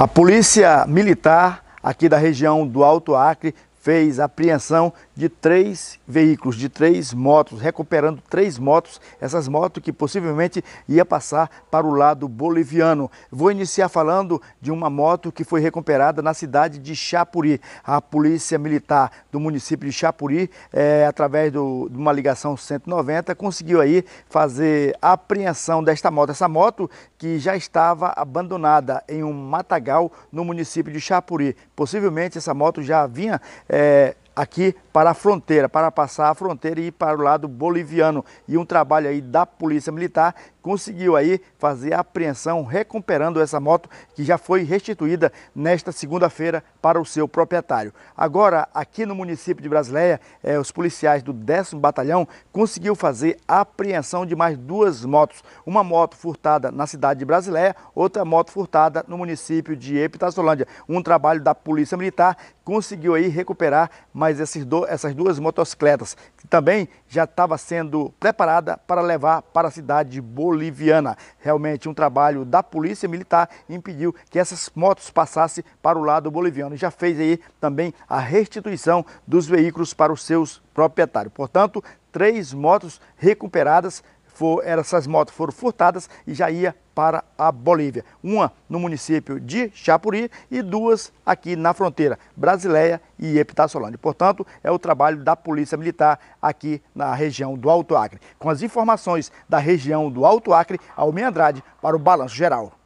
A polícia militar aqui da região do Alto Acre fez apreensão de três veículos, de três motos, recuperando três motos, essas motos que possivelmente ia passar para o lado boliviano. Vou iniciar falando de uma moto que foi recuperada na cidade de Chapuri. A Polícia Militar do município de Chapuri, é, através do, de uma ligação 190, conseguiu aí fazer a apreensão desta moto. Essa moto que já estava abandonada em um matagal no município de Chapuri. Possivelmente essa moto já vinha é, aqui para a fronteira, para passar a fronteira e ir para o lado boliviano. E um trabalho aí da Polícia Militar conseguiu aí fazer a apreensão recuperando essa moto que já foi restituída nesta segunda-feira para o seu proprietário. Agora, aqui no município de Brasileia, eh, os policiais do 10 Batalhão conseguiu fazer a apreensão de mais duas motos. Uma moto furtada na cidade de Brasileia, outra moto furtada no município de Epitaçolândia. Um trabalho da Polícia Militar conseguiu aí recuperar mais esses do, essas duas motocicletas, que também já estava sendo preparada para levar para a cidade de Boa boliviana. Realmente um trabalho da polícia militar impediu que essas motos passassem para o lado boliviano e já fez aí também a restituição dos veículos para os seus proprietários. Portanto, três motos recuperadas for, essas motos foram furtadas e já ia para a Bolívia. Uma no município de Chapuri e duas aqui na fronteira, Brasileia e Epitaçolândia. Portanto, é o trabalho da Polícia Militar aqui na região do Alto Acre. Com as informações da região do Alto Acre, Almi Andrade para o Balanço Geral.